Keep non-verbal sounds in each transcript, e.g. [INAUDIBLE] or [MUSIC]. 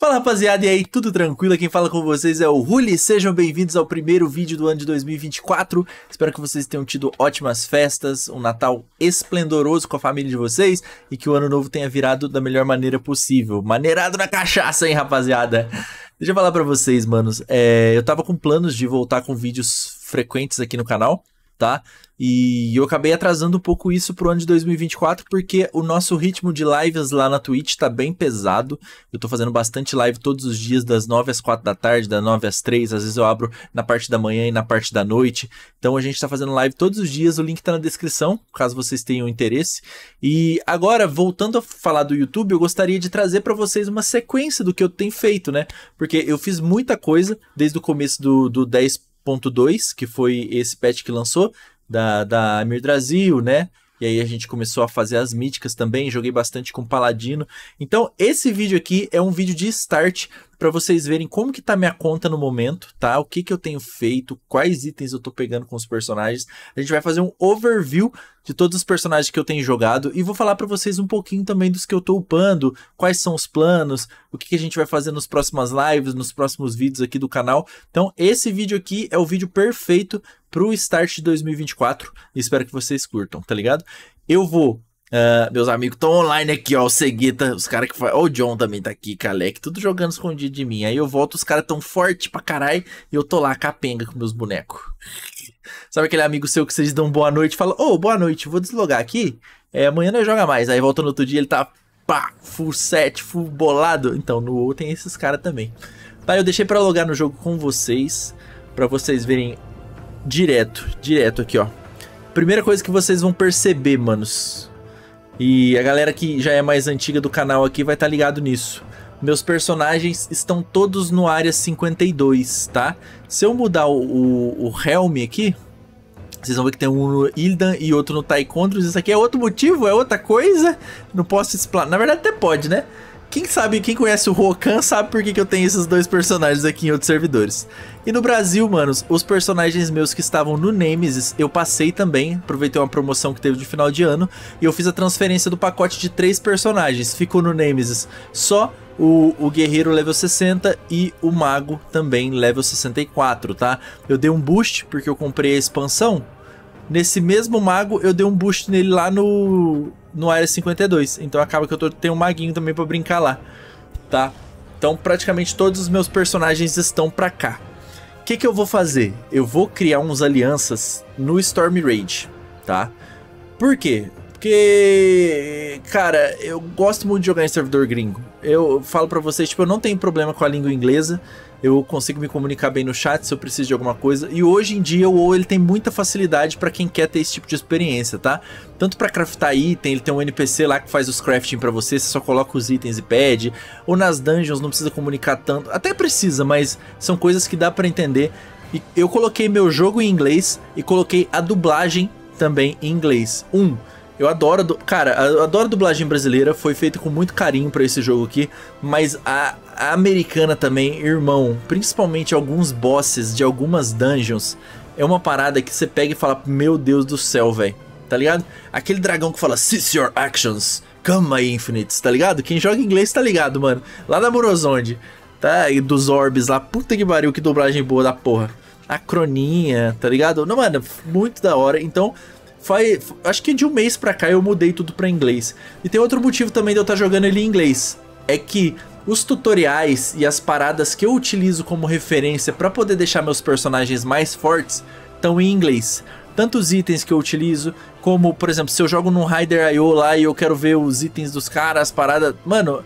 Fala rapaziada, e aí, tudo tranquilo? Quem fala com vocês é o Ruli, sejam bem-vindos ao primeiro vídeo do ano de 2024. Espero que vocês tenham tido ótimas festas, um Natal esplendoroso com a família de vocês e que o ano novo tenha virado da melhor maneira possível. Maneirado na cachaça, hein, rapaziada? Deixa eu falar pra vocês, manos, é, eu tava com planos de voltar com vídeos frequentes aqui no canal, tá? E eu acabei atrasando um pouco isso pro ano de 2024, porque o nosso ritmo de lives lá na Twitch tá bem pesado. Eu tô fazendo bastante live todos os dias, das 9 às 4 da tarde, das 9 às 3, às vezes eu abro na parte da manhã e na parte da noite. Então a gente tá fazendo live todos os dias, o link tá na descrição, caso vocês tenham interesse. E agora, voltando a falar do YouTube, eu gostaria de trazer para vocês uma sequência do que eu tenho feito, né? Porque eu fiz muita coisa desde o começo do, do 10 2.2, que foi esse patch que lançou, da, da Mirdrasil, né? E aí a gente começou a fazer as míticas também, joguei bastante com Paladino. Então, esse vídeo aqui é um vídeo de start para vocês verem como que tá minha conta no momento, tá? O que que eu tenho feito, quais itens eu tô pegando com os personagens. A gente vai fazer um overview de todos os personagens que eu tenho jogado e vou falar para vocês um pouquinho também dos que eu tô upando, quais são os planos, o que, que a gente vai fazer nos próximas lives, nos próximos vídeos aqui do canal. Então, esse vídeo aqui é o vídeo perfeito pro start de 2024. Espero que vocês curtam, tá ligado? Eu vou Uh, meus amigos estão online aqui, ó. O Seguita, os caras que faz. Ó, o John também tá aqui, Kalec, tudo jogando escondido de mim. Aí eu volto, os caras tão forte pra caralho e eu tô lá capenga com meus bonecos. [LAUGHS] Sabe aquele amigo seu que vocês dão boa noite e fala: Ô, oh, boa noite, vou deslogar aqui. É, amanhã não joga mais. Aí volta no outro dia, ele tá pá, full set, full bolado. Então, no outro tem esses caras também. Tá, eu deixei pra logar no jogo com vocês, pra vocês verem direto, direto aqui, ó. Primeira coisa que vocês vão perceber, manos e a galera que já é mais antiga do canal aqui vai estar tá ligado nisso. Meus personagens estão todos no área 52, tá? Se eu mudar o, o, o Helm aqui, vocês vão ver que tem um no Ildan e outro no Taekwondo. Isso aqui é outro motivo, é outra coisa. Não posso explicar? Na verdade até pode, né? Quem sabe, quem conhece o Rokan sabe por que, que eu tenho esses dois personagens aqui em outros servidores. E no Brasil, manos, os personagens meus que estavam no Nemesis, eu passei também, aproveitei uma promoção que teve de final de ano, e eu fiz a transferência do pacote de três personagens. Ficou no Nemesis só o, o, guerreiro level 60 e o mago também level 64, tá? Eu dei um boost porque eu comprei a expansão Nesse mesmo mago, eu dei um boost nele lá no, no Área 52. Então acaba que eu tô, tenho um maguinho também pra brincar lá, tá? Então praticamente todos os meus personagens estão pra cá. O que, que eu vou fazer? Eu vou criar uns alianças no Storm Rage, tá? Por quê? Porque, cara, eu gosto muito de jogar em servidor gringo. Eu falo para vocês, tipo, eu não tenho problema com a língua inglesa. Eu consigo me comunicar bem no chat se eu preciso de alguma coisa. E hoje em dia o WoW ele tem muita facilidade para quem quer ter esse tipo de experiência, tá? Tanto para craftar item, ele tem um NPC lá que faz os crafting para você, você só coloca os itens e pede. Ou nas dungeons não precisa comunicar tanto. Até precisa, mas são coisas que dá para entender. E eu coloquei meu jogo em inglês e coloquei a dublagem também em inglês. Um, eu adoro. Cara, eu adoro a dublagem brasileira. Foi feita com muito carinho para esse jogo aqui. Mas a, a americana também, irmão. Principalmente alguns bosses de algumas dungeons. É uma parada que você pega e fala: Meu Deus do céu, velho. Tá ligado? Aquele dragão que fala: Cease your actions. Come my infinites. Tá ligado? Quem joga inglês tá ligado, mano. Lá da Morozonde. Tá? E dos orbes lá. Puta que pariu. Que dublagem boa da porra. A croninha. Tá ligado? Não, mano. Muito da hora. Então. Faz, acho que de um mês pra cá eu mudei tudo pra inglês. E tem outro motivo também de eu estar tá jogando ele em inglês. É que os tutoriais e as paradas que eu utilizo como referência para poder deixar meus personagens mais fortes estão em inglês. Tanto os itens que eu utilizo, como, por exemplo, se eu jogo no Rider IO lá e eu quero ver os itens dos caras, as paradas... Mano,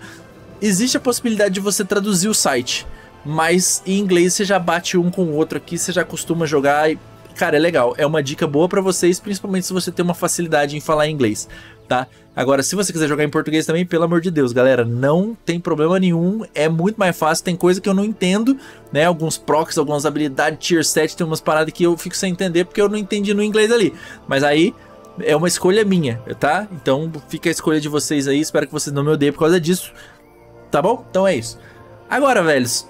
existe a possibilidade de você traduzir o site. Mas em inglês você já bate um com o outro aqui, você já costuma jogar e Cara, é legal, é uma dica boa para vocês, principalmente se você tem uma facilidade em falar inglês, tá? Agora, se você quiser jogar em português também, pelo amor de Deus, galera, não tem problema nenhum, é muito mais fácil, tem coisa que eu não entendo, né? Alguns procs, algumas habilidades, tier 7, tem umas paradas que eu fico sem entender porque eu não entendi no inglês ali. Mas aí, é uma escolha minha, tá? Então fica a escolha de vocês aí, espero que vocês não me odeiem por causa disso, tá bom? Então é isso. Agora, velhos,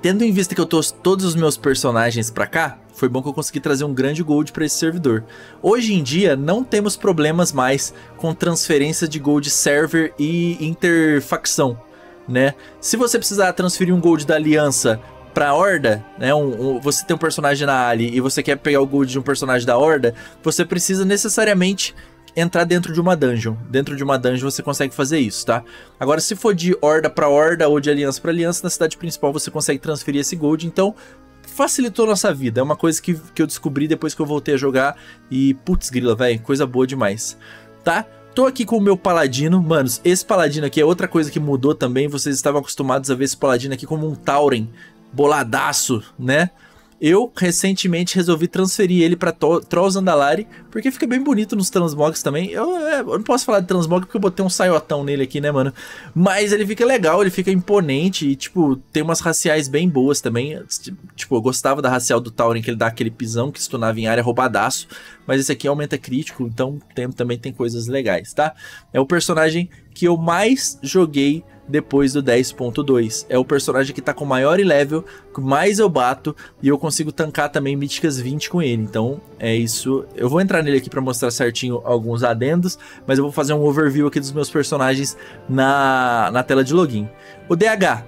tendo em vista que eu trouxe todos os meus personagens pra cá, foi bom que eu consegui trazer um grande gold para esse servidor. Hoje em dia não temos problemas mais com transferência de gold server e interfacção, né? Se você precisar transferir um gold da aliança pra Horda, né? Um, um, você tem um personagem na Ali e você quer pegar o gold de um personagem da Horda, você precisa necessariamente entrar dentro de uma dungeon. Dentro de uma dungeon você consegue fazer isso, tá? Agora, se for de Horda pra Horda ou de Aliança pra Aliança, na cidade principal você consegue transferir esse gold, então facilitou nossa vida. É uma coisa que, que eu descobri depois que eu voltei a jogar. E, putz, grila, velho, coisa boa demais. Tá? Tô aqui com o meu paladino. Manos, esse paladino aqui é outra coisa que mudou também. Vocês estavam acostumados a ver esse paladino aqui como um Tauren. Boladaço, né? Eu recentemente resolvi transferir ele para Troll Zandalari, porque fica bem bonito nos transmogs também. Eu, é, eu, não posso falar de transmog porque eu botei um saiotão nele aqui, né, mano? Mas ele fica legal, ele fica imponente e, tipo, tem umas raciais bem boas também. Tipo, eu gostava da racial do Tauren, que ele dá aquele pisão que stunava em área roubadaço. Mas esse aqui aumenta crítico, então tem, também tem coisas legais, tá? É o personagem que eu mais joguei depois do 10.2. É o personagem que tá com maior level, mais eu bato e eu consigo tancar também míticas 20 com ele. Então é isso. Eu vou entrar nele aqui para mostrar certinho alguns adendos, mas eu vou fazer um overview aqui dos meus personagens na, na tela de login. O DH,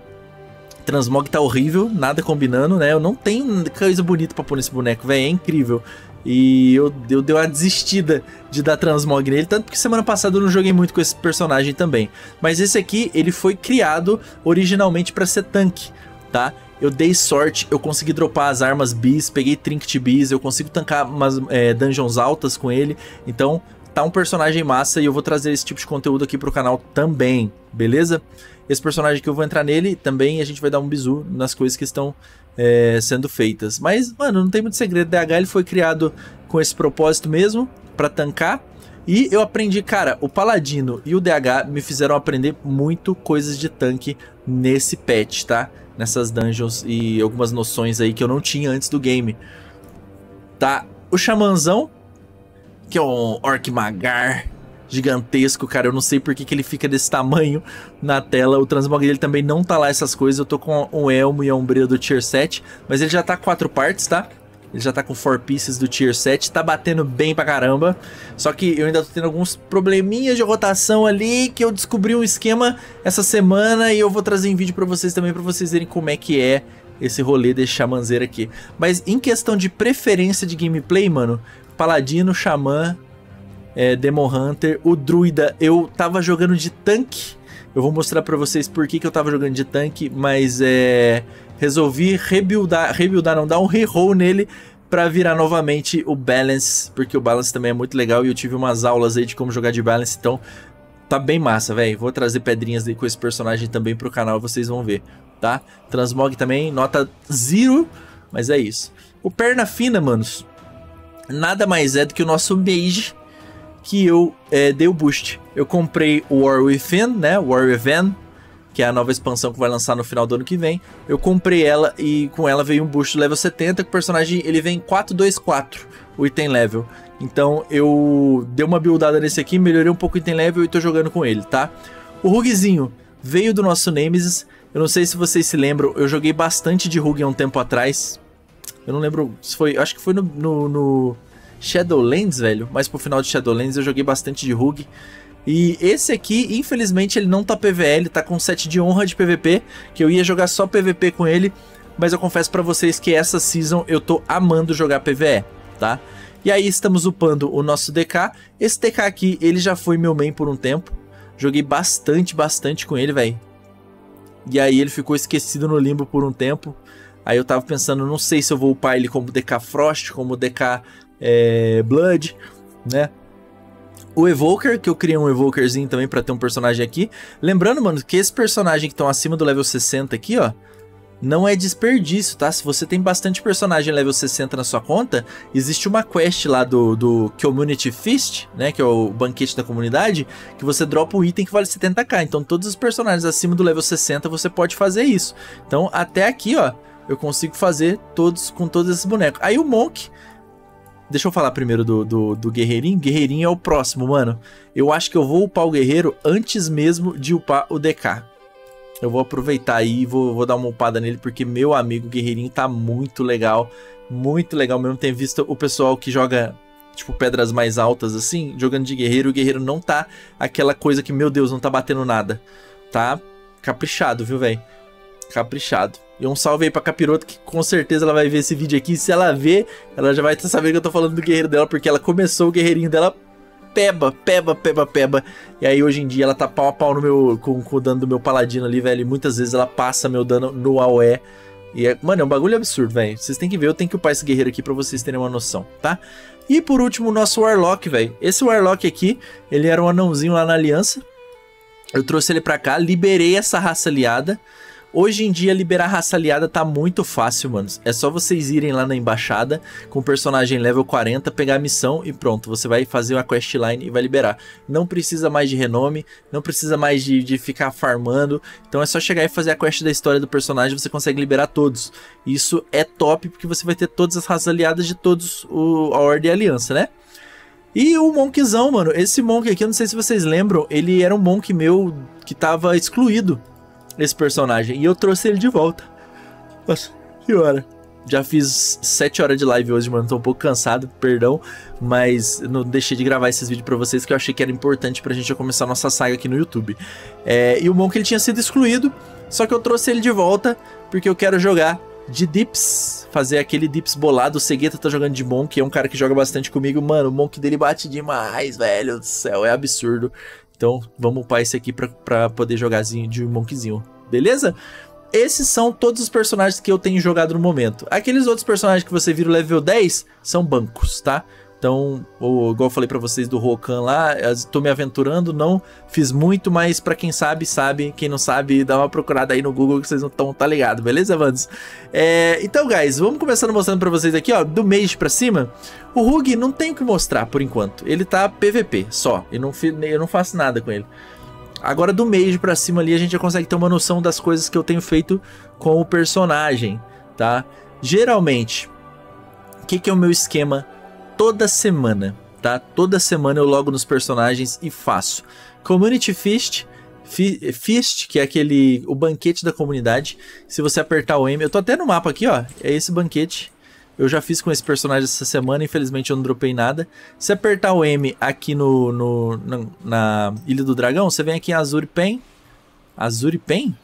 Transmog tá horrível, nada combinando, né? Eu não tenho coisa bonita pra pôr nesse boneco, velho. É incrível. E eu, eu dei uma desistida de dar transmog nele, tanto que semana passada eu não joguei muito com esse personagem também. Mas esse aqui, ele foi criado originalmente para ser tanque, tá? Eu dei sorte, eu consegui dropar as armas bis, peguei trinket bis, eu consigo tancar umas é, dungeons altas com ele. Então, tá um personagem massa e eu vou trazer esse tipo de conteúdo aqui pro canal também beleza? Esse personagem que eu vou entrar nele também a gente vai dar um bizu nas coisas que estão é, sendo feitas. Mas, mano, não tem muito segredo. DH ele foi criado com esse propósito mesmo, para tancar. E eu aprendi, cara, o Paladino e o DH me fizeram aprender muito coisas de tanque nesse patch, tá? Nessas dungeons e algumas noções aí que eu não tinha antes do game. Tá? O Xamanzão, que é um Orc Magar, gigantesco, cara. Eu não sei por que, que ele fica desse tamanho na tela. O transmog dele também não tá lá essas coisas. Eu tô com um elmo e a ombreira do Tier 7, mas ele já tá quatro partes, tá? Ele já tá com 4 pieces do Tier 7, tá batendo bem pra caramba. Só que eu ainda tô tendo alguns probleminhas de rotação ali, que eu descobri um esquema essa semana e eu vou trazer em vídeo pra vocês também, pra vocês verem como é que é esse rolê desse chamanzeiro aqui. Mas em questão de preferência de gameplay, mano, Paladino, Xamã é, Demon Hunter. O Druida, eu tava jogando de tanque. Eu vou mostrar para vocês por que, que eu tava jogando de tanque, mas é, resolvi rebuildar, rebuildar não, dar um reroll nele para virar novamente o Balance, porque o Balance também é muito legal e eu tive umas aulas aí de como jogar de Balance, então tá bem massa, velho. Vou trazer pedrinhas aí com esse personagem também pro canal, vocês vão ver, tá? Transmog também, nota zero, mas é isso. O Perna Fina, manos, nada mais é do que o nosso mage que eu é, dei o boost. Eu comprei War Within, né? War Within, que é a nova expansão que vai lançar no final do ano que vem. Eu comprei ela e com ela veio um boost level 70, que o personagem ele vem 424, o item level. Então eu dei uma buildada nesse aqui, melhorei um pouco o item level e tô jogando com ele, tá? O Rugzinho veio do nosso Nemesis. Eu não sei se vocês se lembram, eu joguei bastante de Rug há um tempo atrás. Eu não lembro se foi. Acho que foi no, no, no Shadowlands, velho. Mas pro final de Shadowlands eu joguei bastante de Rogue. E esse aqui, infelizmente, ele não tá PVE, ele tá com set de honra de PVP, que eu ia jogar só PVP com ele, mas eu confesso para vocês que essa season eu tô amando jogar PVE, tá? E aí estamos upando o nosso DK. Esse DK aqui, ele já foi meu main por um tempo. Joguei bastante, bastante com ele, velho. E aí ele ficou esquecido no limbo por um tempo. Aí eu tava pensando, não sei se eu vou upar ele como DK Frost, como DK é, Blood, né? O Evoker, que eu criei um Evokerzinho também para ter um personagem aqui. Lembrando, mano, que esse personagem que estão acima do level 60 aqui, ó, não é desperdício, tá? Se você tem bastante personagem level 60 na sua conta, existe uma quest lá do, do Community Feast, né? Que é o banquete da comunidade, que você dropa um item que vale 70k. Então todos os personagens acima do level 60 você pode fazer isso. Então até aqui, ó, eu consigo fazer todos com todos esses bonecos. Aí o Monk Deixa eu falar primeiro do, do, do, Guerreirinho. Guerreirinho é o próximo, mano. Eu acho que eu vou upar o Guerreiro antes mesmo de upar o DK. Eu vou aproveitar aí e vou, vou dar uma upada nele, porque meu amigo Guerreirinho tá muito legal. Muito legal mesmo. Tem visto o pessoal que joga tipo, pedras mais altas, assim, jogando de guerreiro, o guerreiro não tá aquela coisa que, meu Deus, não tá batendo nada. Tá caprichado, viu, velho? Caprichado. E um salve aí pra Capiroto, que com certeza ela vai ver esse vídeo aqui. Se ela ver, ela já vai tá saber que eu tô falando do guerreiro dela, porque ela começou o guerreirinho dela peba, peba, peba, peba. E aí hoje em dia ela tá pau a pau no meu, com, com o dano do meu paladino ali, velho. E muitas vezes ela passa meu dano no AOE. E é, mano, é um bagulho absurdo, velho. Vocês têm que ver, eu tenho que upar esse guerreiro aqui pra vocês terem uma noção, tá? E por último, o nosso Warlock, velho. Esse Warlock aqui, ele era um anãozinho lá na aliança. Eu trouxe ele pra cá, liberei essa raça aliada. Hoje em dia, liberar raça aliada tá muito fácil, mano. É só vocês irem lá na embaixada com o personagem level 40, pegar a missão e pronto. Você vai fazer uma questline e vai liberar. Não precisa mais de renome, não precisa mais de, de ficar farmando. Então é só chegar e fazer a quest da história do personagem você consegue liberar todos. Isso é top porque você vai ter todas as raças aliadas de todos o, a Ordem e a Aliança, né? E o Monkzão, mano. Esse Monk aqui, eu não sei se vocês lembram, ele era um Monk meu que tava excluído nesse personagem. E eu trouxe ele de volta. Nossa, que hora. Já fiz 7 horas de live hoje, mano. Tô um pouco cansado, perdão. Mas não deixei de gravar esses vídeos para vocês que eu achei que era importante pra gente já começar a nossa saga aqui no YouTube. É, e o Monk é ele tinha sido excluído, só que eu trouxe ele de volta porque eu quero jogar de dips, fazer aquele dips bolado. O Segueta tá jogando de Monk, é um cara que joga bastante comigo. Mano, o Monk dele bate demais, velho do céu, é absurdo. Então vamos upar esse aqui pra, pra poder jogar de monkzinho, beleza? Esses são todos os personagens que eu tenho jogado no momento. Aqueles outros personagens que você vira o level 10 são bancos, tá? Então, ou, igual eu falei para vocês do Rokan lá, estou me aventurando, não fiz muito, mas para quem sabe, sabe. Quem não sabe, dá uma procurada aí no Google que vocês não estão tá ligado, beleza, Vandes? É, então, guys, vamos começando mostrando para vocês aqui, ó, do mês para cima. O Rug não tem o que mostrar por enquanto. Ele tá PVP só. Eu não, eu não faço nada com ele. Agora do mês para cima ali a gente já consegue ter uma noção das coisas que eu tenho feito com o personagem, tá? Geralmente, o que, que é o meu esquema toda semana, tá? Toda semana eu logo nos personagens e faço. Community Feast, Feast, que é aquele o banquete da comunidade. Se você apertar o M, eu tô até no mapa aqui, ó. É esse banquete. Eu já fiz com esse personagem essa semana, infelizmente eu não dropei nada. Se apertar o M aqui no, no na, na, Ilha do Dragão, você vem aqui em Pen, Azuri Pen.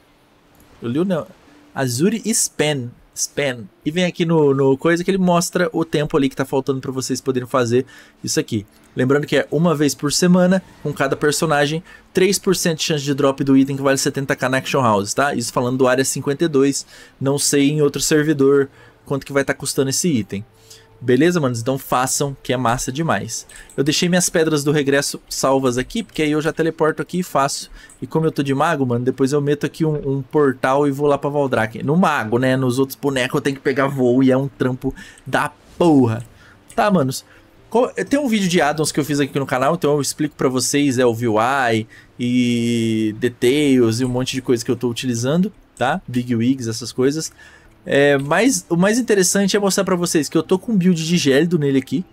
Eu li o não. Azuri Span span. E vem aqui no, no coisa que ele mostra o tempo ali que tá faltando para vocês poderem fazer isso aqui. Lembrando que é uma vez por semana, com cada personagem, 3% de chance de drop do item que vale 70k na Action House, tá? Isso falando do área 52, não sei em outro servidor quanto que vai estar tá custando esse item. Beleza, manos? Então façam, que é massa demais. Eu deixei minhas pedras do regresso salvas aqui, porque aí eu já teleporto aqui e faço. E como eu tô de mago, mano, depois eu meto aqui um, um portal e vou lá pra Valdraken. No mago, né? Nos outros bonecos eu tenho que pegar voo e é um trampo da porra. Tá, manos? Tem um vídeo de addons que eu fiz aqui no canal, então eu explico para vocês é o VUI e details e um monte de coisa que eu tô utilizando, tá? Big Wigs, essas coisas. É, mas o mais interessante é mostrar para vocês que eu tô com um build de gélido nele aqui.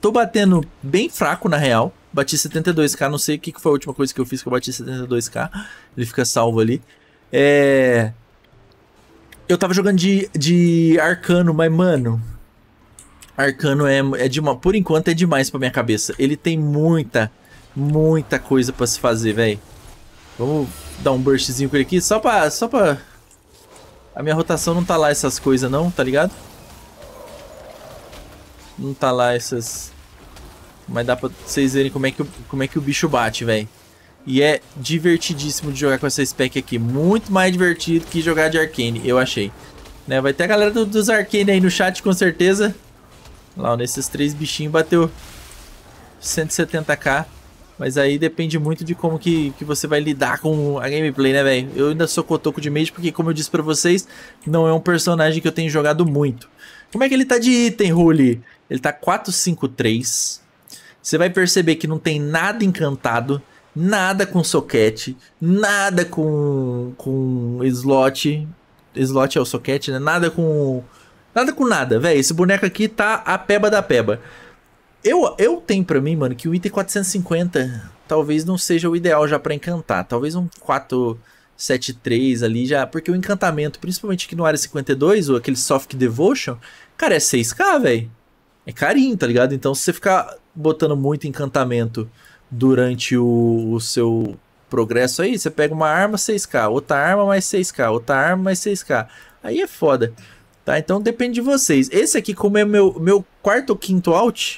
Tô batendo bem fraco, na real. Bati 72k, não sei o que, que foi a última coisa que eu fiz que eu bati 72k. Ele fica salvo ali. É... Eu tava jogando de, de arcano, mas, mano... Arcano é, é de uma, por enquanto é demais pra minha cabeça. Ele tem muita, muita coisa pra se fazer, velho. Vamos dar um burstzinho com ele aqui, só pra, só pra a minha rotação não tá lá essas coisas não, tá ligado? Não tá lá essas... Mas dá pra vocês verem como é que, como é que o bicho bate, velho. E é divertidíssimo de jogar com essa spec aqui. Muito mais divertido que jogar de Arcane, eu achei. Né? Vai ter a galera do, dos Arcane aí no chat, com certeza. Lá, nesses três bichinhos bateu 170k. Mas aí depende muito de como que, que você vai lidar com a gameplay, né, velho? Eu ainda sou cotoco de mage porque, como eu disse para vocês, não é um personagem que eu tenho jogado muito. Como é que ele tá de item, Ruli? Ele tá 453. Você vai perceber que não tem nada encantado, nada com soquete, nada com, com slot. Slot é o soquete, né? Nada com... Nada com nada, velho. Esse boneco aqui tá a peba da peba. Eu, eu tenho para mim, mano, que o item 450 talvez não seja o ideal já para encantar. Talvez um 473 ali já. Porque o encantamento, principalmente aqui no área 52, ou aquele Soft Devotion, cara, é 6k, velho. É carinho, tá ligado? Então, se você ficar botando muito encantamento durante o, o seu progresso aí, você pega uma arma 6k, outra arma mais 6k, outra arma mais 6k. Aí é foda. Tá? Então depende de vocês. Esse aqui, como é meu, meu quarto ou quinto alt,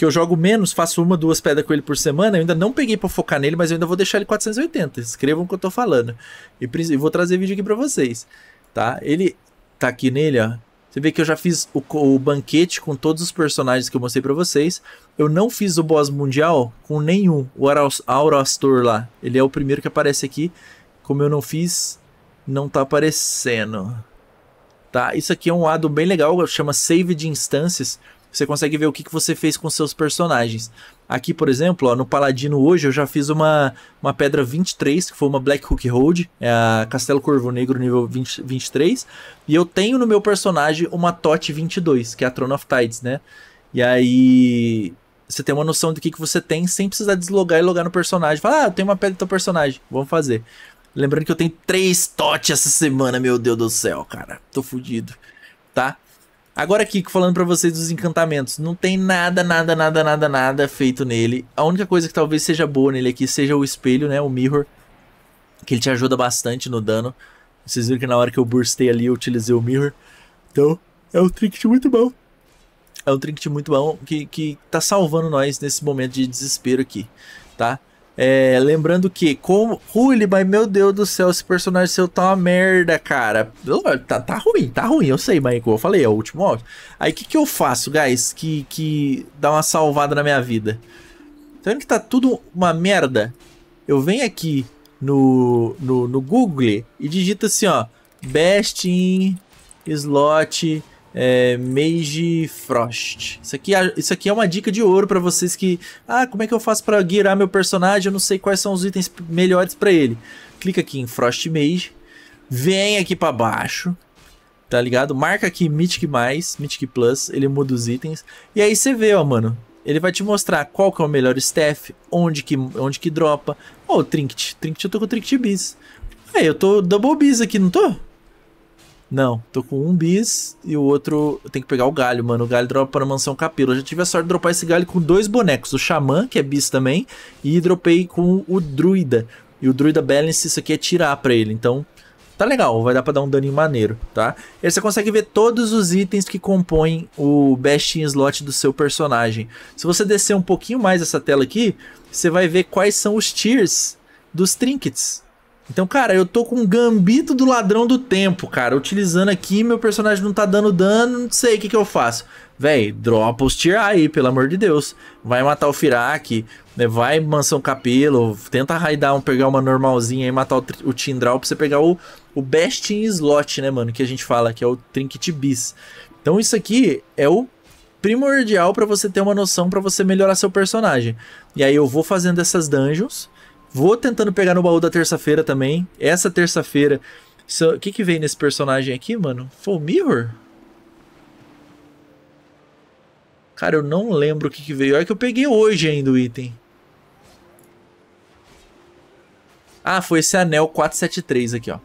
que eu jogo menos, faço uma, duas pedras com ele por semana. Eu ainda não peguei para focar nele, mas eu ainda vou deixar ele 480. Escrevam o que eu tô falando. E, vou trazer vídeo aqui para vocês, tá? Ele tá aqui nele, ó. Você vê que eu já fiz o, o banquete com todos os personagens que eu mostrei para vocês. Eu não fiz o boss mundial com nenhum. O Aurastor lá. Ele é o primeiro que aparece aqui. Como eu não fiz, não tá aparecendo. Tá? Isso aqui é um lado bem legal, chama Save de Instâncias você consegue ver o que, que você fez com seus personagens. Aqui, por exemplo, ó, no Paladino hoje eu já fiz uma, uma pedra 23, que foi uma Black Hook Road, é a Castelo Corvo Negro nível 20, 23. E eu tenho no meu personagem uma Tot 22, que é a Throne of Tides, né? E aí você tem uma noção do que, que você tem sem precisar deslogar e logar no personagem. Fala, ah, eu tenho uma pedra do teu personagem, vamos fazer. Lembrando que eu tenho três TOT essa semana, meu Deus do céu, cara. Tô fudido, tá? Agora, Kiko, falando para vocês dos encantamentos, não tem nada, nada, nada, nada, nada feito nele. A única coisa que talvez seja boa nele aqui seja o espelho, né? O mirror, que ele te ajuda bastante no dano. Vocês viram que na hora que eu burstei ali eu utilizei o mirror. Então, é um trinket muito bom. É um trinket muito bom que, que tá salvando nós nesse momento de desespero aqui, tá? É, lembrando que, como. Rully, mas meu Deus do céu, esse personagem seu tá uma merda, cara. Tá, tá ruim, tá ruim, eu sei, mas como eu falei, é o último áudio. Aí o que, que eu faço, guys, que, que dá uma salvada na minha vida? Tá vendo que tá tudo uma merda? Eu venho aqui no, no, no Google e digito assim, ó. Best in slot é, Mage Frost. Isso aqui, é, isso aqui é uma dica de ouro para vocês que, ah, como é que eu faço para guiar meu personagem? Eu não sei quais são os itens melhores para ele. Clica aqui em Frost Mage, vem aqui para baixo, tá ligado? Marca aqui Mythic+, Mythic Plus, ele muda os itens. E aí você vê, ó, mano, ele vai te mostrar qual que é o melhor staff, onde que, onde que dropa. Ô, oh, o Trinket, Trinket eu tô com o Trinket Bis. Aí eu tô double bis aqui, não tô? Não, tô com um bis e o outro. Eu tenho que pegar o galho, mano. O galho dropa na mansão capilo. Eu já tive a sorte de dropar esse galho com dois bonecos, o Xamã, que é bis também, e dropei com o Druida. E o Druida Balance, isso aqui é tirar pra ele. Então, tá legal, vai dar pra dar um daninho maneiro, tá? E aí você consegue ver todos os itens que compõem o Best in Slot do seu personagem. Se você descer um pouquinho mais essa tela aqui, você vai ver quais são os tiers dos trinkets, então, cara, eu tô com um gambito do ladrão do tempo, cara. Utilizando aqui, meu personagem não tá dando dano, não sei o que, que eu faço. Véi, dropa os tirar aí, pelo amor de Deus. Vai matar o Firak, né? vai mansão capelo, tenta raidar um, pegar uma normalzinha e matar o, o Tindral pra você pegar o, o best in slot, né, mano? Que a gente fala, que é o Trinket Bis. Então isso aqui é o primordial para você ter uma noção para você melhorar seu personagem. E aí eu vou fazendo essas dungeons Vou tentando pegar no baú da terça-feira também. Essa terça-feira. O que, que vem nesse personagem aqui, mano? Foi o Mirror? Cara, eu não lembro o que, que veio. Olha que eu peguei hoje ainda o item. Ah, foi esse anel 473 aqui, ó.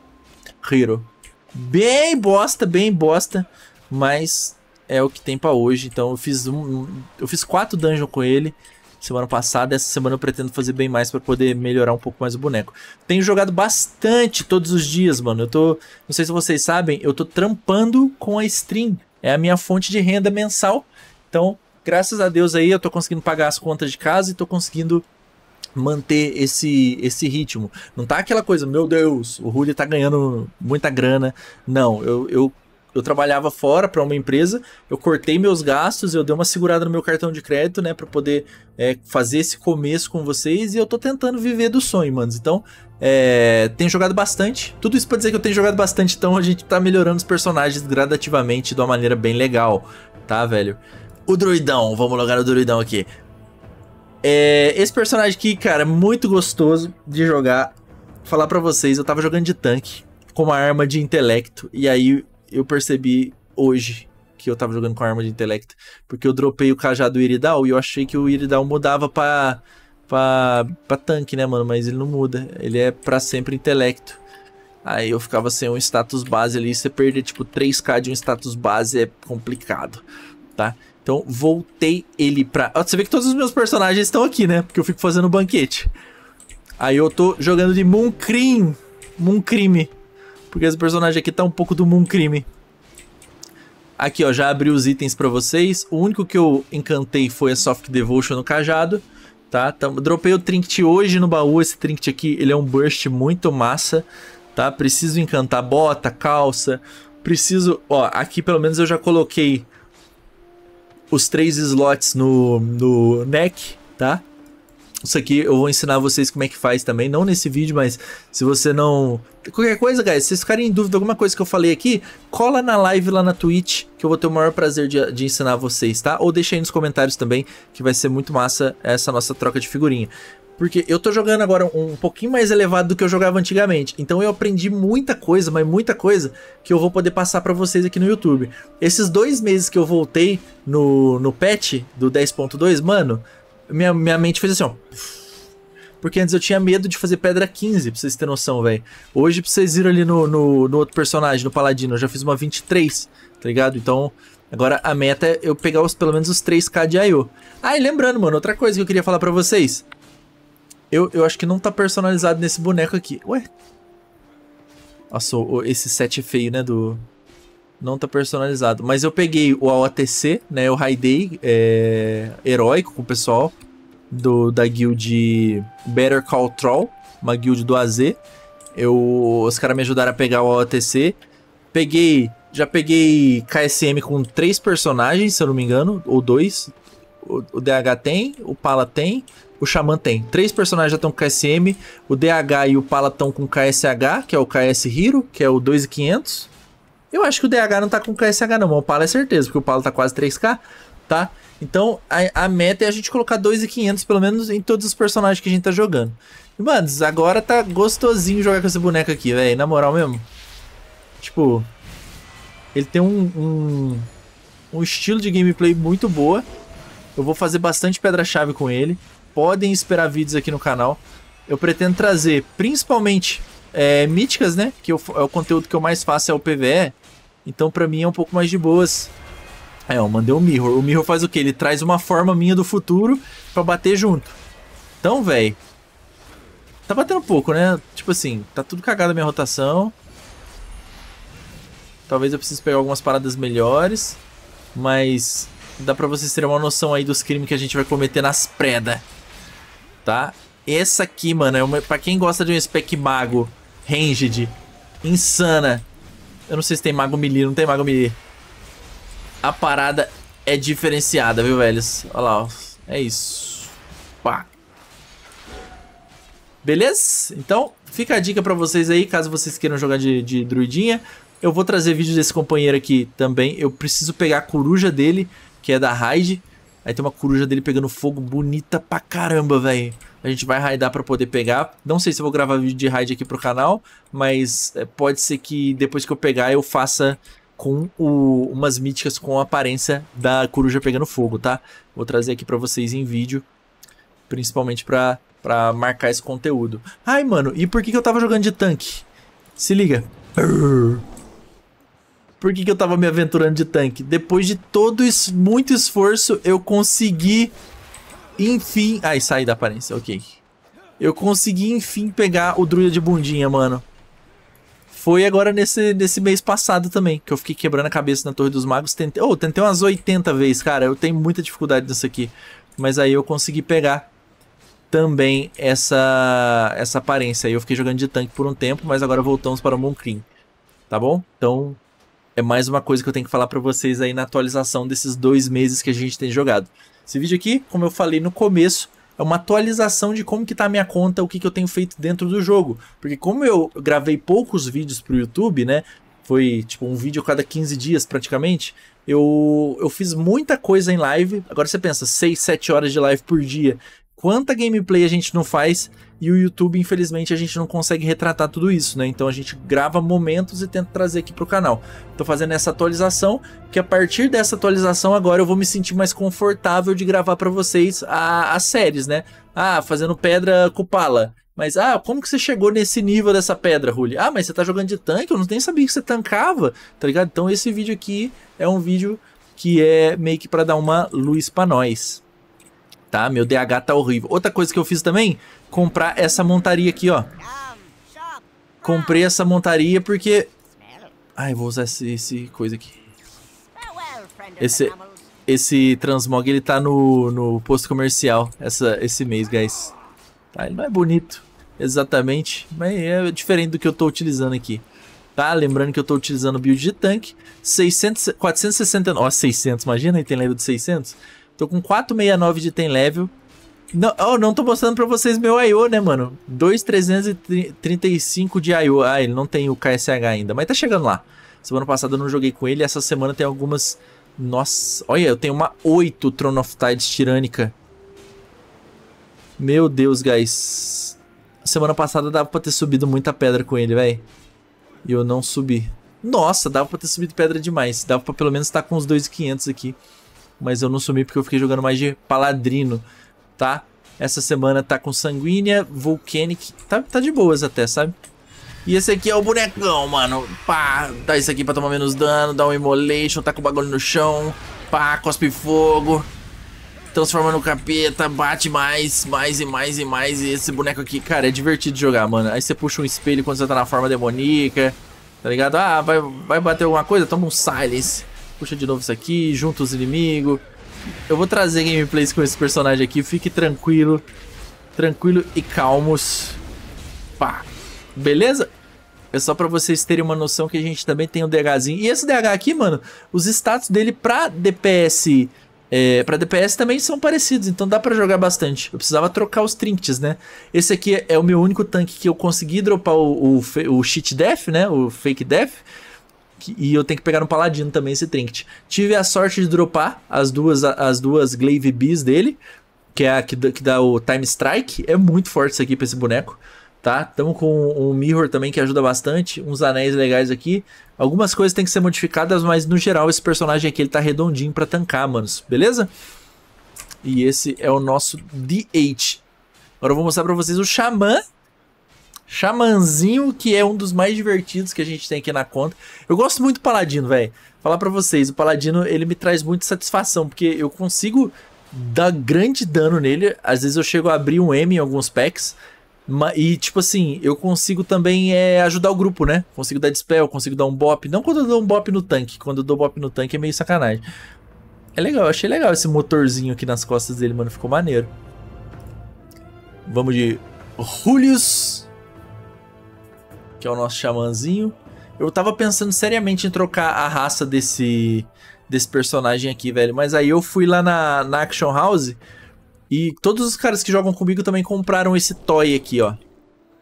Hero. Bem bosta, bem bosta. Mas é o que tem pra hoje. Então eu fiz um. Eu fiz quatro dungeons com ele semana passada. Essa semana eu pretendo fazer bem mais para poder melhorar um pouco mais o boneco. Tenho jogado bastante todos os dias, mano. Eu tô, não sei se vocês sabem, eu tô trampando com a stream. É a minha fonte de renda mensal. Então, graças a Deus aí eu tô conseguindo pagar as contas de casa e tô conseguindo manter esse esse ritmo. Não tá aquela coisa, meu Deus, o Julio tá ganhando muita grana. Não, eu, eu eu trabalhava fora para uma empresa, eu cortei meus gastos, eu dei uma segurada no meu cartão de crédito, né, para poder é, fazer esse começo com vocês e eu tô tentando viver do sonho, manos. Então, é, tenho jogado bastante. Tudo isso para dizer que eu tenho jogado bastante, então a gente tá melhorando os personagens gradativamente de uma maneira bem legal, tá, velho? O druidão, vamos logar o druidão aqui. É, esse personagem aqui, cara, é muito gostoso de jogar. Falar para vocês, eu tava jogando de tanque com uma arma de intelecto e aí eu percebi hoje que eu tava jogando com arma de intelecto, porque eu dropei o cajado Iridal e eu achei que o Iridal mudava pra, pra, pra tanque, né, mano? Mas ele não muda, ele é pra sempre intelecto. Aí eu ficava sem um status base ali, você perder tipo 3k de um status base é complicado, tá? Então voltei ele pra... Ah, você vê que todos os meus personagens estão aqui, né? Porque eu fico fazendo banquete. Aí eu tô jogando de mooncream Mooncrime, porque esse personagem aqui tá um pouco do Moon Crime. Aqui, ó, já abri os itens pra vocês. O único que eu encantei foi a Soft Devotion no cajado, tá? Tamo tá, dropei o trinket hoje no baú. Esse trinket aqui, ele é um burst muito massa, tá? Preciso encantar bota, calça. Preciso... Ó, aqui pelo menos eu já coloquei os três slots no, no neck, tá? Isso aqui eu vou ensinar vocês como é que faz também, não nesse vídeo, mas se você não... Qualquer coisa, guys, se vocês ficarem em dúvida alguma coisa que eu falei aqui, cola na live lá na Twitch, que eu vou ter o maior prazer de, de ensinar vocês, tá? Ou deixa aí nos comentários também, que vai ser muito massa essa nossa troca de figurinha. Porque eu tô jogando agora um pouquinho mais elevado do que eu jogava antigamente. Então eu aprendi muita coisa, mas muita coisa que eu vou poder passar para vocês aqui no YouTube. Esses dois meses que eu voltei no, no patch do 10.2, mano, minha, minha mente fez assim, ó. Porque antes eu tinha medo de fazer pedra 15, pra vocês terem noção, velho. Hoje, pra vocês irem ali no, no, no, outro personagem, no Paladino, eu já fiz uma 23, tá ligado? Então, agora a meta é eu pegar os, pelo menos os 3k de IO. Ah, e lembrando, mano, outra coisa que eu queria falar pra vocês. Eu, eu acho que não tá personalizado nesse boneco aqui. Ué? Nossa, esse set é feio, né, do, não tá personalizado. Mas eu peguei o AOTC, né? Eu raidei é, heróico com o pessoal do, da guild Better Call Troll, uma guild do AZ. Eu, os caras me ajudaram a pegar o AOTC. Peguei. Já peguei KSM com três personagens, se eu não me engano, ou dois. O, o DH tem, o Pala tem, o Xamã tem. Três personagens já estão com KSM, o DH e o Pala estão com KSH, que é o KS Hero, que é o 2500. Eu acho que o DH não tá com KSH não, mas o Palo é certeza, porque o Palo tá quase 3k, tá? Então a, a meta é a gente colocar 2,500 pelo menos em todos os personagens que a gente tá jogando. E, mano, agora tá gostosinho jogar com esse boneco aqui, velho, na moral mesmo. Tipo, ele tem um, um, um estilo de gameplay muito boa. Eu vou fazer bastante pedra-chave com ele. Podem esperar vídeos aqui no canal. Eu pretendo trazer, principalmente é, míticas, né? Que eu, é o conteúdo que eu mais faço é o PVE. Então pra mim é um pouco mais de boas. É, eu mandei o um Mirror. O Mirror faz o quê? Ele traz uma forma minha do futuro pra bater junto. Então, velho. Tá batendo pouco, né? Tipo assim, tá tudo cagado a minha rotação. Talvez eu precise pegar algumas paradas melhores. Mas dá pra vocês terem uma noção aí dos crimes que a gente vai cometer nas preda. Tá? Essa aqui, mano, é uma... pra quem gosta de um spec mago Ranged. Insana. Eu não sei se tem Mago Melee, não tem Mago Melee. A parada é diferenciada, viu, velhos? Olha lá, ó. É isso. Pá. Beleza? Então, fica a dica pra vocês aí, caso vocês queiram jogar de, de druidinha. Eu vou trazer vídeo desse companheiro aqui também. Eu preciso pegar a coruja dele, que é da Raid. Aí tem uma coruja dele pegando fogo bonita pra caramba, velho. A gente vai raidar pra poder pegar. Não sei se vou gravar vídeo de raid aqui pro canal, mas é, pode ser que depois que eu pegar eu faça com o, umas míticas com a aparência da coruja pegando fogo, tá? Vou trazer aqui pra vocês em vídeo, principalmente pra, pra marcar esse conteúdo. Ai, mano, e por que, que eu tava jogando de tanque? Se liga. Arr. Por que, que eu tava me aventurando de tanque? Depois de todo isso, muito esforço, eu consegui, enfim... Ai, saí da aparência, ok. Eu consegui, enfim, pegar o druida de bundinha, mano. Foi agora nesse, nesse mês passado também, que eu fiquei quebrando a cabeça na Torre dos Magos. Tentei, oh, tentei umas 80 vezes, cara. Eu tenho muita dificuldade nisso aqui. Mas aí eu consegui pegar também essa, essa aparência. Aí eu fiquei jogando de tanque por um tempo, mas agora voltamos para o Mooncrim. Tá bom? Então, é mais uma coisa que eu tenho que falar para vocês aí na atualização desses dois meses que a gente tem jogado. Esse vídeo aqui, como eu falei no começo, é uma atualização de como que tá a minha conta, o que, que eu tenho feito dentro do jogo. Porque como eu gravei poucos vídeos pro YouTube, né? Foi tipo um vídeo a cada 15 dias praticamente. Eu, eu fiz muita coisa em live. Agora você pensa, 6, 7 horas de live por dia quanta gameplay a gente não faz e o YouTube, infelizmente, a gente não consegue retratar tudo isso, né? Então a gente grava momentos e tenta trazer aqui pro canal. Tô fazendo essa atualização, que a partir dessa atualização agora eu vou me sentir mais confortável de gravar para vocês as séries, né? Ah, fazendo pedra cupala. Mas, ah, como que você chegou nesse nível dessa pedra, Rulli? Ah, mas você tá jogando de tanque? Eu nem sabia que você tancava, tá ligado? Então esse vídeo aqui é um vídeo que é meio que pra dar uma luz pra nós tá? Meu DH tá horrível. Outra coisa que eu fiz também, comprar essa montaria aqui, ó. Comprei essa montaria porque... Ai, vou usar esse, esse coisa aqui. Esse, esse transmog, ele tá no, no posto comercial essa, esse mês, guys. Tá, ele não é bonito, exatamente, mas é diferente do que eu tô utilizando aqui. Tá, lembrando que eu tô utilizando build de tanque, 600, 469, ó, 600, imagina, aí tem level de 600. Tô com 469 de tem level. Não, oh, não tô mostrando pra vocês meu I.O., né, mano? 2,335 de I.O. Ah, ele não tem o KSH ainda, mas tá chegando lá. Semana passada eu não joguei com ele, essa semana tem algumas... Nossa, olha, eu tenho uma 8 Throne of Tides tirânica. Meu Deus, guys. Semana passada dava pra ter subido muita pedra com ele, velho. E eu não subi. Nossa, dava pra ter subido pedra demais. Dava pra pelo menos estar tá com os 2,500 aqui mas eu não sumi porque eu fiquei jogando mais de paladrino, tá? Essa semana tá com sanguínea, volcanic, tá, tá de boas até, sabe? E esse aqui é o bonecão, mano. Pá, dá isso aqui pra tomar menos dano, dá um immolation, tá com o bagulho no chão. Pá, cospe fogo. Transforma no capeta, bate mais, mais e mais e mais. E esse boneco aqui, cara, é divertido jogar, mano. Aí você puxa um espelho quando você tá na forma demoníaca, tá ligado? Ah, vai, vai bater alguma coisa? Toma um silence puxa de novo isso aqui, junta os inimigos. Eu vou trazer gameplays com esse personagem aqui, fique tranquilo. Tranquilo e calmos. Pá. Beleza? É só pra vocês terem uma noção que a gente também tem um DHzinho. E esse DH aqui, mano, os status dele pra DPS... É, pra DPS também são parecidos, então dá pra jogar bastante. Eu precisava trocar os trinkets, né? Esse aqui é o meu único tanque que eu consegui dropar o, o, o cheat death, né? O fake death e eu tenho que pegar no Paladino também esse trinket. Tive a sorte de dropar as duas, as duas Glaive Bees dele, que é a que, que dá o Time Strike. É muito forte isso aqui pra esse boneco tá? Estamos com um mirror também que ajuda bastante, uns anéis legais aqui. Algumas coisas têm que ser modificadas, mas no geral esse personagem aqui ele tá redondinho para tancar, manos, beleza? E esse é o nosso D8. Agora eu vou mostrar para vocês o Xamã, Xamanzinho, que é um dos mais divertidos que a gente tem aqui na conta. Eu gosto muito do Paladino, velho. Falar para vocês, o Paladino, ele me traz muita satisfação, porque eu consigo dar grande dano nele. Às vezes eu chego a abrir um M em alguns packs. E, tipo assim, eu consigo também é, ajudar o grupo, né? Consigo dar dispel, consigo dar um bop. Não quando eu dou um bop no tanque. Quando eu dou bop no tanque é meio sacanagem. É legal, eu achei legal esse motorzinho aqui nas costas dele, mano. Ficou maneiro. Vamos de Julius que é o nosso xamãzinho. Eu tava pensando seriamente em trocar a raça desse desse personagem aqui, velho. Mas aí eu fui lá na, na Action House e todos os caras que jogam comigo também compraram esse toy aqui, ó.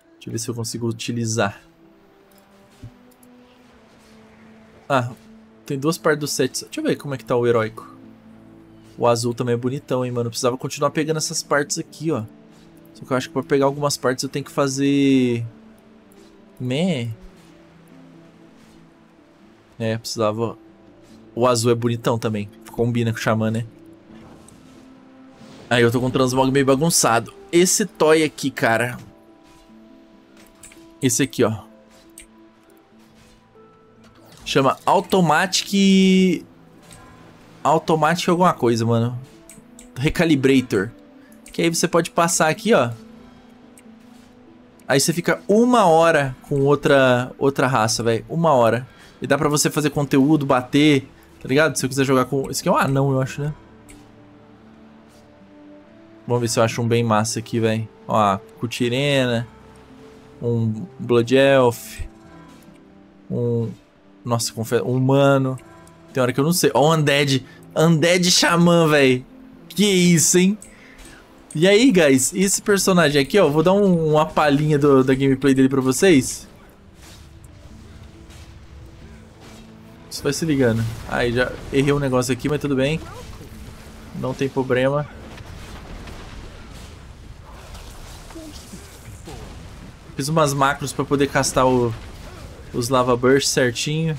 Deixa eu ver se eu consigo utilizar. Ah, tem duas partes do set. Deixa eu ver como é que tá o heróico. O azul também é bonitão, hein, mano. Eu precisava continuar pegando essas partes aqui, ó. Só que eu acho que pra pegar algumas partes eu tenho que fazer... Me. É, precisava... O azul é bonitão também. Combina com o Xamã, né? Aí eu tô com o transmog meio bagunçado. Esse toy aqui, cara. Esse aqui, ó. Chama Automatic... Automatic alguma coisa, mano. Recalibrator. Que aí você pode passar aqui, ó. Aí você fica uma hora com outra, outra raça, velho. Uma hora. E dá pra você fazer conteúdo, bater, tá ligado? Se eu quiser jogar com... Esse aqui é um anão, eu acho, né? Vamos ver se eu acho um bem massa aqui, velho. Ó, a Cutirena. Um Blood Elf. Um... Nossa, confesso. Um humano. Tem hora que eu não sei. Ó, oh, Undead. Undead Xamã, velho. Que isso, hein? E aí, guys, esse personagem aqui, ó, vou dar um, uma palhinha do, da gameplay dele pra vocês. Só vai se ligando. Aí, já errei um negócio aqui, mas tudo bem. Não tem problema. Fiz umas macros pra poder castar o, os lava burst certinho.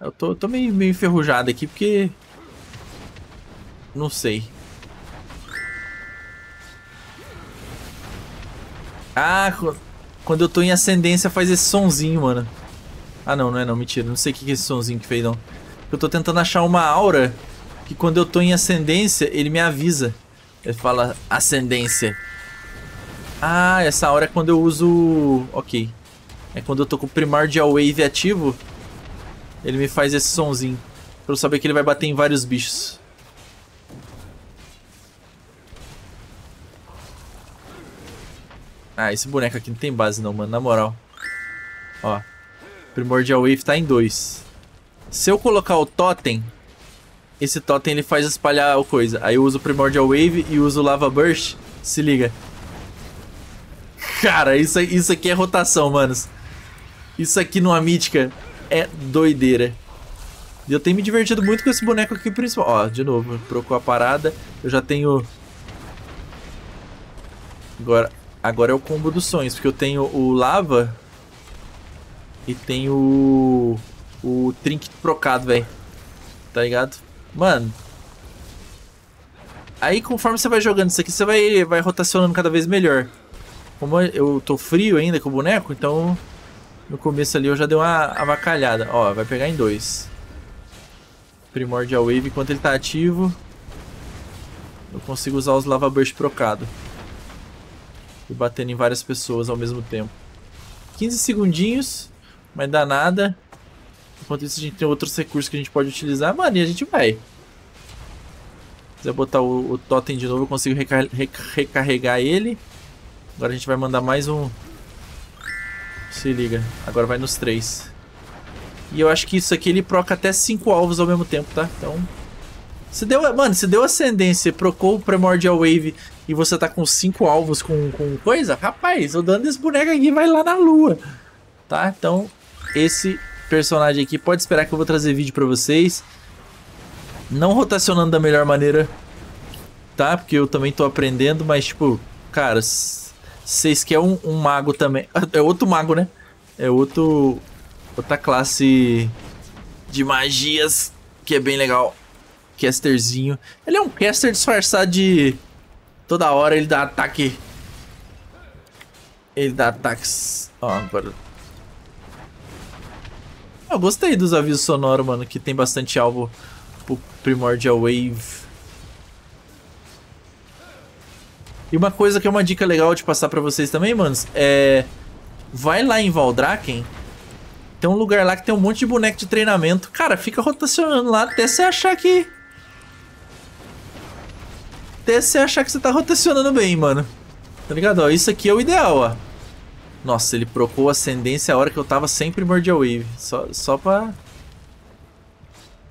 Eu tô, tô meio, meio enferrujado aqui, porque não sei. Ah, quando eu tô em ascendência faz esse sonzinho, mano. Ah, não, não é não, mentira. Não sei o que é esse sonzinho que fez, não. Eu tô tentando achar uma aura que quando eu tô em ascendência, ele me avisa. Ele fala ascendência. Ah, essa aura é quando eu uso... Ok. É quando eu tô com o Primordial Wave ativo, ele me faz esse sonzinho. Pra eu saber que ele vai bater em vários bichos. Ah, esse boneco aqui não tem base não, mano, na moral. Ó, Primordial Wave tá em dois. Se eu colocar o Totem, esse Totem ele faz espalhar a coisa. Aí eu uso o Primordial Wave e uso o Lava Burst. Se liga. Cara, isso, isso aqui é rotação, manos. Isso aqui numa mítica é doideira. E eu tenho me divertido muito com esse boneco aqui principal. Ó, de novo, trocou a parada. Eu já tenho... Agora, Agora é o combo dos sonhos, porque eu tenho o lava e tenho o, o trinket trocado, velho. Tá ligado? Mano. Aí conforme você vai jogando isso aqui, você vai, vai rotacionando cada vez melhor. Como eu tô frio ainda com o boneco, então no começo ali eu já dei uma avacalhada. Ó, vai pegar em dois. Primordial Wave enquanto ele tá ativo. Eu consigo usar os Lava Burst trocado e batendo em várias pessoas ao mesmo tempo. 15 segundinhos, mas dá nada. Enquanto isso a gente tem outros recursos que a gente pode utilizar, mano, e a gente vai. Se quiser botar o, o totem de novo, eu consigo recar recarregar ele. Agora a gente vai mandar mais um... Se liga, agora vai nos três. E eu acho que isso aqui ele proca até cinco alvos ao mesmo tempo, tá? Então... Se deu, mano, se deu ascendência, procou o Primordial Wave e você tá com cinco alvos com, com coisa, rapaz, o dano desse boneco aqui vai lá na lua. Tá? Então, esse personagem aqui, pode esperar que eu vou trazer vídeo pra vocês. Não rotacionando da melhor maneira, tá? Porque eu também tô aprendendo, mas tipo, cara, vocês querem um, um mago também. É outro mago, né? É outro. Outra classe de magias que é bem legal. Casterzinho. Ele é um caster disfarçado de Toda hora ele dá ataque. Ele dá ataques. Ó, agora. Eu gostei dos avisos sonoros, mano, que tem bastante alvo pro tipo, Primordial Wave. E uma coisa que é uma dica legal de passar pra vocês também, manos, é... Vai lá em Valdraken, tem um lugar lá que tem um monte de boneco de treinamento. Cara, fica rotacionando lá até você achar que até você achar que você tá rotacionando bem, mano. Tá ligado? Ó, isso aqui é o ideal, ó. Nossa, ele procou ascendência a hora que eu tava sem Primordial Wave. Só, só pra...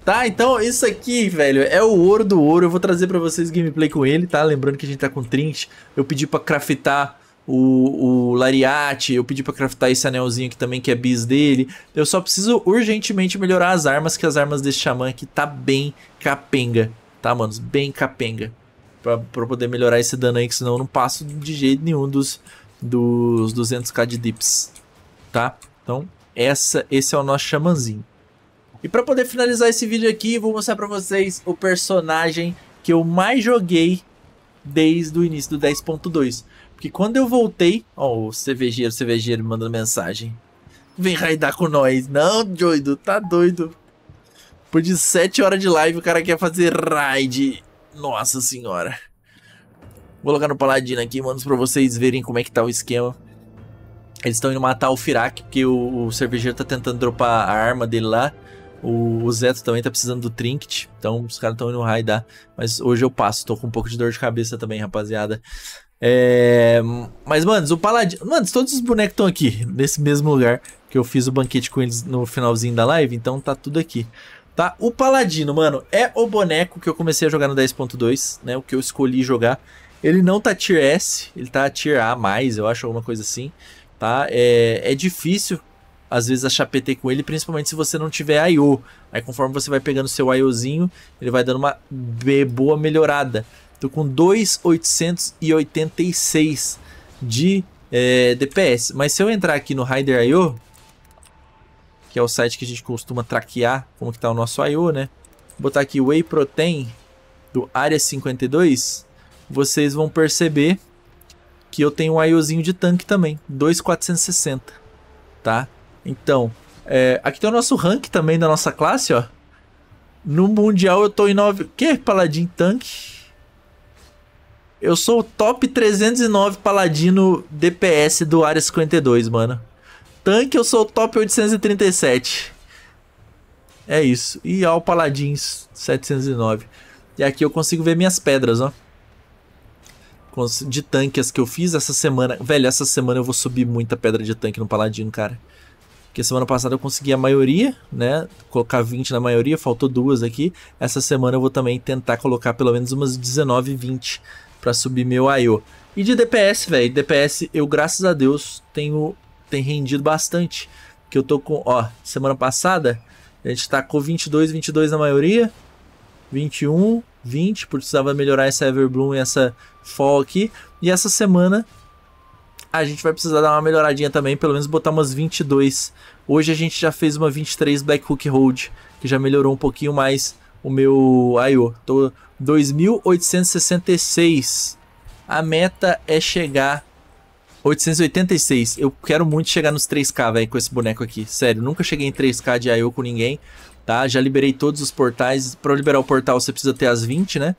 Tá, então isso aqui, velho, é o ouro do ouro. Eu vou trazer pra vocês gameplay com ele, tá? Lembrando que a gente tá com trinket. Eu pedi pra craftar o, o lariate. eu pedi pra craftar esse anelzinho aqui também, que é bis dele. Eu só preciso urgentemente melhorar as armas, que as armas desse xamã aqui tá bem capenga, tá, mano? Bem capenga para poder melhorar esse dano aí, que senão eu não passo de jeito nenhum dos, dos 200k de dips, tá? Então, essa, esse é o nosso xamãzinho. E para poder finalizar esse vídeo aqui, vou mostrar para vocês o personagem que eu mais joguei desde o início do 10.2. Porque quando eu voltei... Ó, o CVG, o CVG me mandando mensagem. Vem raidar com nós. Não, doido, tá doido. Por de 7 horas de live, o cara quer fazer raid. Nossa senhora. Vou colocar no Paladino aqui, mano, pra vocês verem como é que tá o esquema. Eles estão indo matar o Firak, porque o, o cervejeiro tá tentando dropar a arma dele lá. O, o Zeto também tá precisando do trinket, então os caras estão indo raidar. Mas hoje eu passo, tô com um pouco de dor de cabeça também, rapaziada. É... Mas, mano, o Paladino... Mano, todos os bonecos estão aqui, nesse mesmo lugar que eu fiz o banquete com eles no finalzinho da live, então tá tudo aqui tá? O Paladino, mano, é o boneco que eu comecei a jogar no 10.2, né? O que eu escolhi jogar. Ele não tá tier S, ele tá tier A+, eu acho, alguma coisa assim, tá? É, é difícil, às vezes, achar PT com ele, principalmente se você não tiver I.O. Aí, conforme você vai pegando seu I.O.zinho, ele vai dando uma boa melhorada. Tô com 2,886 de é, eh, DPS. Mas se eu entrar aqui no Rider I.O., que é o site que a gente costuma traquear como que tá o nosso I.O., né? Vou botar aqui Whey Protein do Área 52, vocês vão perceber que eu tenho um I.O.zinho de tanque também, 2,460, tá? Então, é, aqui tem o nosso rank também da nossa classe, ó. No Mundial eu tô em 9... Que? Paladin tanque? Eu sou o top 309 paladino DPS do Área 52, mano tanque, eu sou top 837. É isso. E ao Paladins 709. E aqui eu consigo ver minhas pedras, ó. De tanque as que eu fiz essa semana. Velho, essa semana eu vou subir muita pedra de tanque no Paladino, cara. Porque semana passada eu consegui a maioria, né? Colocar 20 na maioria, faltou duas aqui. Essa semana eu vou também tentar colocar pelo menos umas 19, 20 para subir meu IO. E de DPS, velho, DPS eu, graças a Deus, tenho tem rendido bastante. Que eu tô com, ó, semana passada a gente tá com 22, 22 na maioria, 21, 20, porque precisava melhorar essa Everbloom e essa Fall aqui. E essa semana a gente vai precisar dar uma melhoradinha também, pelo menos botar umas 22. Hoje a gente já fez uma 23 Black Hook Hold, que já melhorou um pouquinho mais o meu IO. Tô 2866. A meta é chegar 886. Eu quero muito chegar nos 3K, velho, com esse boneco aqui. Sério, nunca cheguei em 3K de IO com ninguém, tá? Já liberei todos os portais. Pra liberar o portal, você precisa ter as 20, né?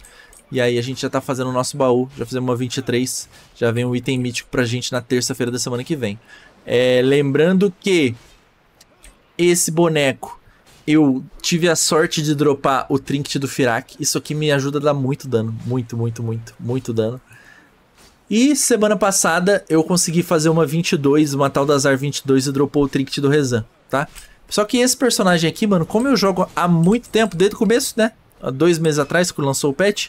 E aí a gente já tá fazendo o nosso baú. Já fizemos uma 23. Já vem um item mítico pra gente na terça-feira da semana que vem. É, lembrando que esse boneco eu tive a sorte de dropar o trinket do Firak. Isso aqui me ajuda a dar muito dano. Muito, muito, muito, muito dano. E semana passada eu consegui fazer uma 22, uma tal da Azar 22 e dropou o Trinket do Rezan, tá? Só que esse personagem aqui, mano, como eu jogo há muito tempo, desde o começo, né? Há dois meses atrás, que lançou o patch,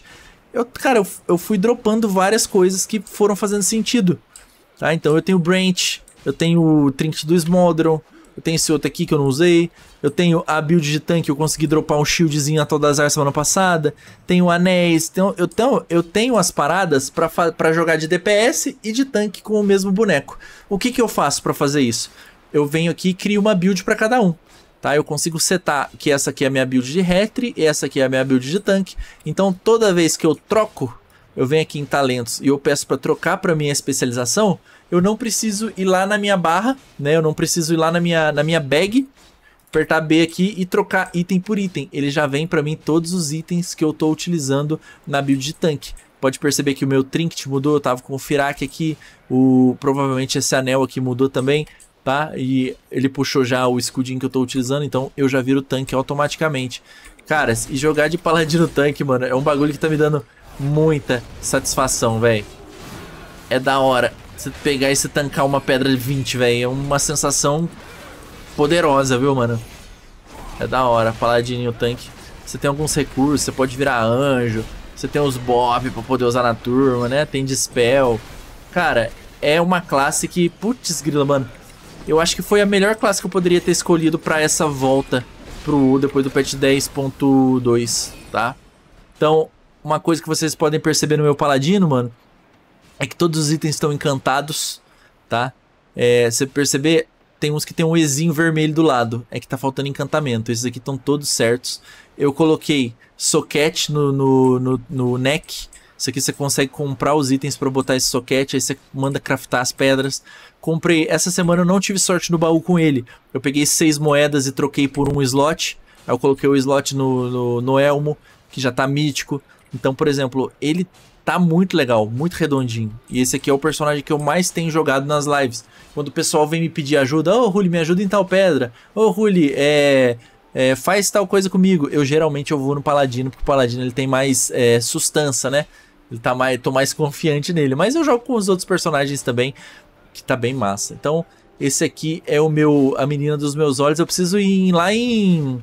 eu, cara, eu, eu fui dropando várias coisas que foram fazendo sentido, tá? Então eu tenho o Branch, eu tenho o Trinket do Smoldron, eu tenho esse outro aqui que eu não usei. Eu tenho a build de tanque, eu consegui dropar um shieldzinho a todas as semana passada. Tenho anéis. Tenho, eu, tenho, eu tenho as paradas para jogar de DPS e de tanque com o mesmo boneco. O que, que eu faço para fazer isso? Eu venho aqui e crio uma build para cada um. Tá? Eu consigo setar que essa aqui é a minha build de retri e essa aqui é a minha build de tanque. Então toda vez que eu troco, eu venho aqui em talentos e eu peço para trocar para minha especialização, eu não preciso ir lá na minha barra, né? Eu não preciso ir lá na minha, na minha bag, apertar B aqui e trocar item por item. Ele já vem para mim todos os itens que eu estou utilizando na build de tanque. Pode perceber que o meu trinket mudou, eu tava com o Firak aqui, o provavelmente esse anel aqui mudou também, tá? E ele puxou já o escudinho que eu estou utilizando, então eu já viro tanque automaticamente. Cara, e jogar de paladino tanque, mano, é um bagulho que tá me dando muita satisfação, velho. É da hora. Você pegar e você tancar uma pedra de 20, velho. É uma sensação poderosa, viu, mano? É da hora, paladinho tanque. Você tem alguns recursos, você pode virar anjo. Você tem os bob pra poder usar na turma, né? Tem dispel. Cara, é uma classe que... Putz, grila, mano. Eu acho que foi a melhor classe que eu poderia ter escolhido pra essa volta pro U depois do patch 10.2, tá? Então, uma coisa que vocês podem perceber no meu paladino, mano é que todos os itens estão encantados, tá? É, você perceber, tem uns que tem um Ezinho vermelho do lado. É que tá faltando encantamento. Esses aqui estão todos certos. Eu coloquei soquete no, no, no, no neck. Isso aqui você consegue comprar os itens para botar esse soquete, aí você manda craftar as pedras. Comprei, essa semana eu não tive sorte no baú com ele. Eu peguei seis moedas e troquei por um slot. Aí eu coloquei o slot no, no, no elmo, que já tá mítico. Então, por exemplo, ele Tá muito legal, muito redondinho. E esse aqui é o personagem que eu mais tenho jogado nas lives. Quando o pessoal vem me pedir ajuda, ô oh, Ruli, me ajuda em tal pedra. Ô oh, Ruli, é, é, faz tal coisa comigo. Eu geralmente eu vou no Paladino, porque o Paladino ele tem mais é, sustância, né? Ele tá mais, tô mais confiante nele. Mas eu jogo com os outros personagens também, que tá bem massa. Então, esse aqui é o meu, a menina dos meus olhos. Eu preciso ir lá em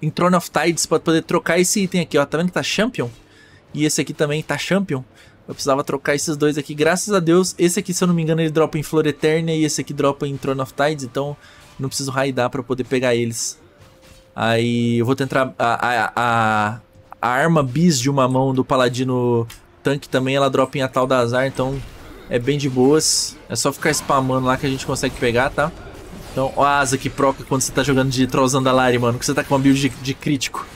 em Throne of Tides para poder trocar esse item aqui, ó. Tá vendo que tá Champion? E esse aqui também tá champion. Eu precisava trocar esses dois aqui. Graças a Deus, esse aqui, se eu não me engano, ele dropa em Flor Eterna e esse aqui dropa em Throne of Tides. Então, não preciso raidar pra poder pegar eles. Aí, eu vou tentar... A, a, a, a arma bis de uma mão do Paladino Tanque também, ela dropa em Atal da Azar. Então, é bem de boas. É só ficar spamando lá que a gente consegue pegar, tá? Então, ó a asa que proca quando você tá jogando de Trollzandalari, mano. Que você tá com uma build de, de crítico.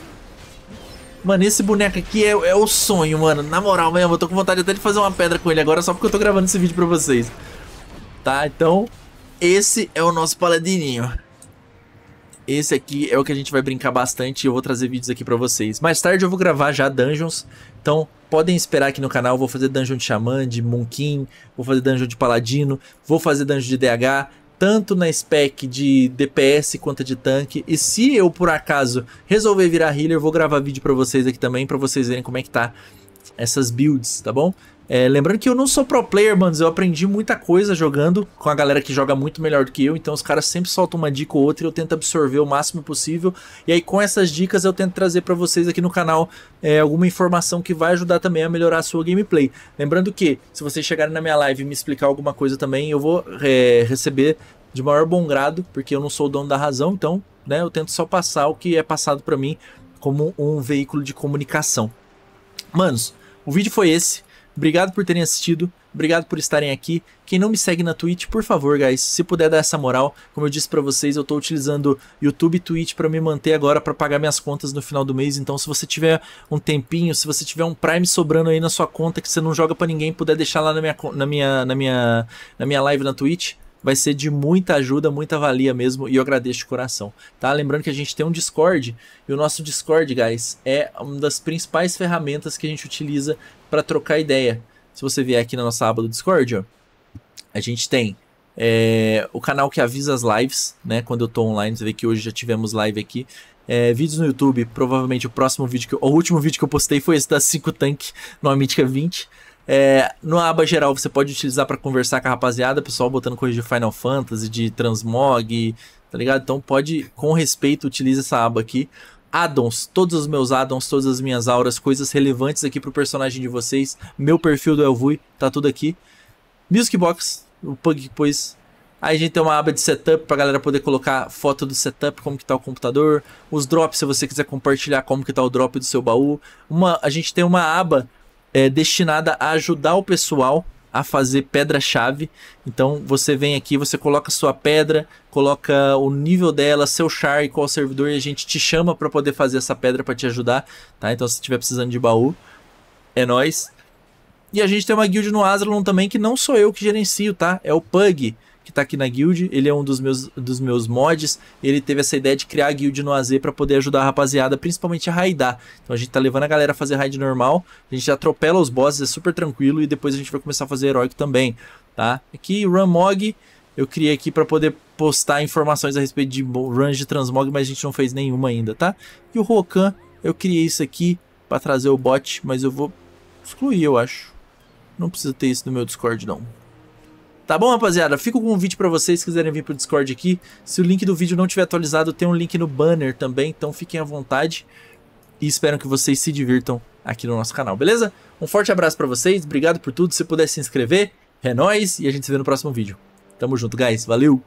Mano, esse boneco aqui é, é o sonho, mano. Na moral mesmo, eu tô com vontade até de fazer uma pedra com ele agora só porque eu tô gravando esse vídeo pra vocês. Tá, então esse é o nosso paladininho. Esse aqui é o que a gente vai brincar bastante e eu vou trazer vídeos aqui pra vocês. Mais tarde eu vou gravar já Dungeons, então podem esperar aqui no canal. Eu vou fazer Dungeon de Xamã, de Monkin, vou fazer Dungeon de Paladino, vou fazer Dungeon de DH tanto na spec de DPS quanto de tanque. E se eu por acaso resolver virar healer, eu vou gravar vídeo para vocês aqui também para vocês verem como é que tá essas builds, tá bom? É, lembrando que eu não sou pro player, mano. Eu aprendi muita coisa jogando com a galera que joga muito melhor do que eu. Então os caras sempre soltam uma dica ou outra e eu tento absorver o máximo possível. E aí com essas dicas eu tento trazer para vocês aqui no canal é, alguma informação que vai ajudar também a melhorar a sua gameplay. Lembrando que se vocês chegarem na minha live e me explicar alguma coisa também, eu vou é, receber de maior bom grado, porque eu não sou o dono da razão. Então né, eu tento só passar o que é passado para mim como um veículo de comunicação. Manos, o vídeo foi esse. Obrigado por terem assistido, obrigado por estarem aqui. Quem não me segue na Twitch, por favor, guys, se puder dar essa moral, como eu disse para vocês, eu tô utilizando YouTube e Twitch para me manter agora para pagar minhas contas no final do mês. Então, se você tiver um tempinho, se você tiver um Prime sobrando aí na sua conta que você não joga para ninguém, puder deixar lá na minha na minha na minha na minha live na Twitch, vai ser de muita ajuda, muita valia mesmo e eu agradeço de coração, tá? Lembrando que a gente tem um Discord e o nosso Discord, guys, é uma das principais ferramentas que a gente utiliza para trocar ideia. Se você vier aqui na nossa aba do Discord, ó, a gente tem é, o canal que avisa as lives, né? Quando eu tô online, você vê que hoje já tivemos live aqui. É, vídeos no YouTube, provavelmente o próximo vídeo que eu, O último vídeo que eu postei foi esse da 5 Tank no Mítica 20. É, no aba geral você pode utilizar para conversar com a rapaziada, pessoal botando coisa de Final Fantasy, de Transmog, tá ligado? Então pode, com respeito, utilizar essa aba aqui. Addons, todos os meus addons, todas as minhas auras, coisas relevantes aqui pro personagem de vocês, meu perfil do Elvui, tá tudo aqui. Music Box, o Pug pôs. Aí a gente tem uma aba de setup pra galera poder colocar foto do setup, como que tá o computador, os drops se você quiser compartilhar como que tá o drop do seu baú. Uma, a gente tem uma aba é, destinada a ajudar o pessoal a fazer pedra-chave. Então você vem aqui, você coloca sua pedra, coloca o nível dela, seu char e qual servidor e a gente te chama para poder fazer essa pedra para te ajudar, tá? Então se estiver precisando de baú, é nós. E a gente tem uma guild no Aslan também que não sou eu que gerencio, tá? É o Pug que está aqui na guild, ele é um dos meus, dos meus mods, ele teve essa ideia de criar a guild no AZ para poder ajudar a rapaziada, principalmente a raidar. Então a gente tá levando a galera a fazer raid normal, a gente atropela os bosses, é super tranquilo, e depois a gente vai começar a fazer heróico também, tá? Aqui, Run Mog eu criei aqui para poder postar informações a respeito de run de transmog, mas a gente não fez nenhuma ainda, tá? E o Rokan, eu criei isso aqui para trazer o bot, mas eu vou excluir, eu acho. Não precisa ter isso no meu Discord, não. Tá bom, rapaziada? Fica o convite para vocês se quiserem vir pro Discord aqui. Se o link do vídeo não tiver atualizado, tem um link no banner também, então fiquem à vontade. E espero que vocês se divirtam aqui no nosso canal, beleza? Um forte abraço para vocês, obrigado por tudo. Se puder se inscrever, é nóis e a gente se vê no próximo vídeo. Tamo junto, guys. Valeu!